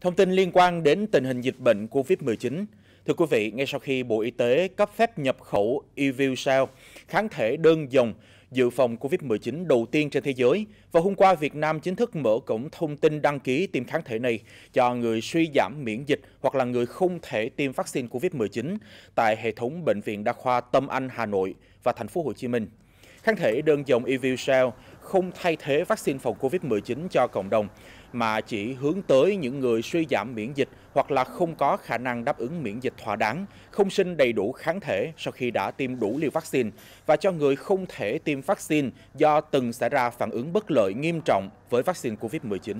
Thông tin liên quan đến tình hình dịch bệnh COVID-19. Thưa quý vị, ngay sau khi Bộ Y tế cấp phép nhập khẩu Evucel, kháng thể đơn dòng dự phòng COVID-19 đầu tiên trên thế giới, và hôm qua Việt Nam chính thức mở cổng thông tin đăng ký tiêm kháng thể này cho người suy giảm miễn dịch hoặc là người không thể tiêm vaccine COVID-19 tại hệ thống bệnh viện đa khoa Tâm Anh Hà Nội và thành phố Hồ Chí Minh. Kháng thể đơn dòng Evucel không thay thế vaccine phòng COVID-19 cho cộng đồng, mà chỉ hướng tới những người suy giảm miễn dịch hoặc là không có khả năng đáp ứng miễn dịch thỏa đáng, không sinh đầy đủ kháng thể sau khi đã tiêm đủ liều vaccine và cho người không thể tiêm vaccine do từng xảy ra phản ứng bất lợi nghiêm trọng với vaccine COVID-19.